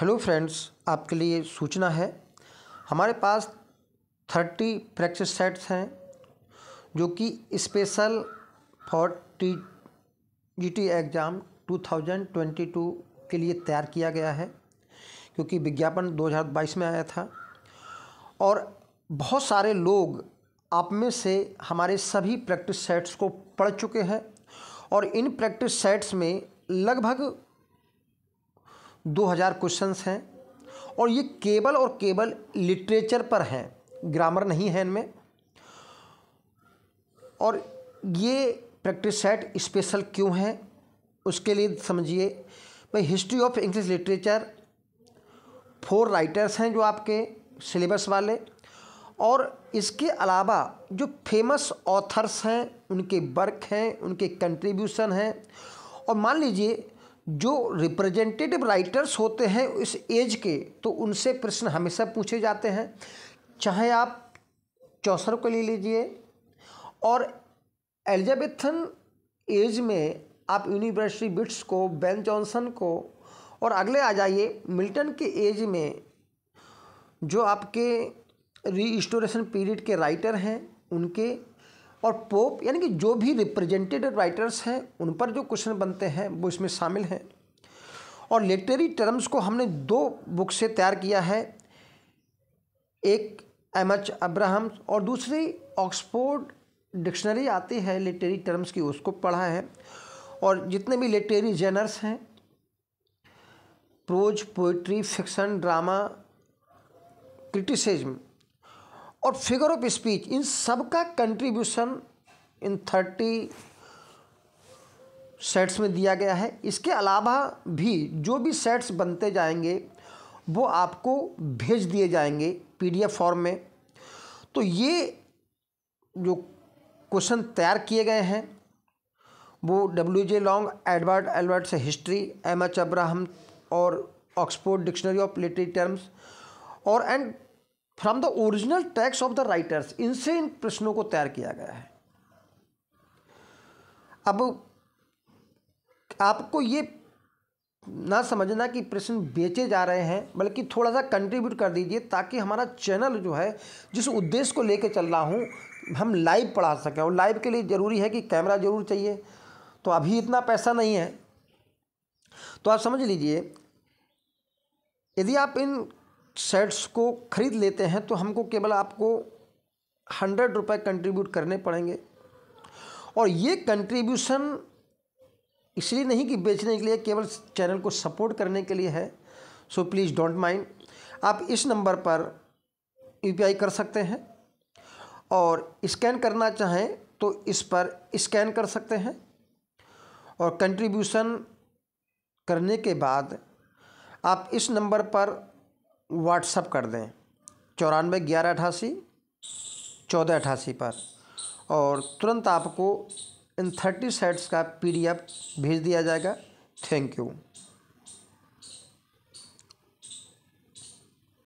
hello friends आपके लिए सूचना है हमारे पास थर्टी प्रैक्टिस सेट्स हैं जो कि special for T G T exam 2022 के लिए तैयार किया गया है क्योंकि विज्ञापन 2022 में आया था और बहुत सारे लोग आप में से हमारे सभी प्रैक्टिस सेट्स को पढ़ चुके हैं और इन प्रैक्टिस सेट्स में लगभग 2000 क्वेश्चंस हैं और ये केवल और केवल लिटरेचर पर हैं ग्रामर नहीं है इनमें और ये प्रैक्टिस सेट स्पेशल क्यों है उसके लिए समझिए भाई history of English literature four writers हैं जो आपके सिलेबस वाले और इसके अलावा जो फेमस ऑथर्स हैं उनके वर्क हैं उनके कंट्रीब्यूशन हैं और मान लीजिए जो रिप्रेजेंटेटिव राइटर्स होते हैं इस एज के तो उनसे प्रश्न हमेशा पूछे जाते हैं चाहे आप चौसर को ले लीजिए और एलिजाबेथन एज में आप यूनिवर्सिटी बिट्स को बेन जॉनसन को और अगले आ जाइए मिल्टन के एज में जो आपके रीस्टोरेशन पीरियड के राइटर हैं उनके और पोप यानी कि जो भी रिप्रेजेंटेटिव राइटर्स हैं उन पर जो क्वेश्चन बनते हैं वो इसमें शामिल हैं और लिटरेरी टर्म्स को हमने दो बुक से तैयार किया है एक एम एच अब्राहम्स और दूसरी ऑक्सफोर्ड डिक्शनरी आती है लिटरेरी टर्म्स की उसको पढ़ा है और जितने भी लिटरेरी जेनर्स हैं prose poetry fiction drama criticism और फिगर ऑफ स्पीच इन सब का कंट्रीब्यूशन इन थर्टी सेट्स में दिया गया है इसके अलावा भी जो भी सेट्स बनते जाएंगे वो आपको भेज दिए जाएंगे पीडीएफ फॉर्म में तो ये जो क्वेश्चन तैयार किए गए हैं वो W J Long Edward Albert's history M H Abraham और Oxford dictionary of literary terms और and from the original text of the writers इनसे इन प्रश्नों को तैयार किया गया है अब आपको ये ना समझना कि प्रश्न बेचे जा रहे हैं बल्कि थोड़ा सा कंट्रीब्यूट कर दीजिए ताकि हमारा चैनल जो है जिस उद्देश्य को लेकर चल रहा हूँ हम लाइव पढ़ा सकें और लाइव के लिए ज़रूरी है कि कैमरा ज़रूर चाहिए तो अभी इतना पैसा नहीं है तो आप समझ लीजिए यदि आप इन सेट्स को ख़रीद लेते हैं तो हमको केवल आपको हंड्रेड रुपये कंट्रीब्यूट करने पड़ेंगे और ये कंट्रीब्यूशन इसलिए नहीं कि बेचने के लिए केवल चैनल को सपोर्ट करने के लिए है सो प्लीज़ डोंट माइंड आप इस नंबर पर यूपीआई कर सकते हैं और स्कैन करना चाहें तो इस पर स्कैन कर सकते हैं और कंट्रीब्यूशन करने के बाद आप इस नंबर पर व्हाट्सअप कर दें चौरानवे ग्यारह अठासी चौदह अठासी पर और तुरंत आपको इन थर्टी सेट्स का पीडीएफ भेज दिया जाएगा थैंक यू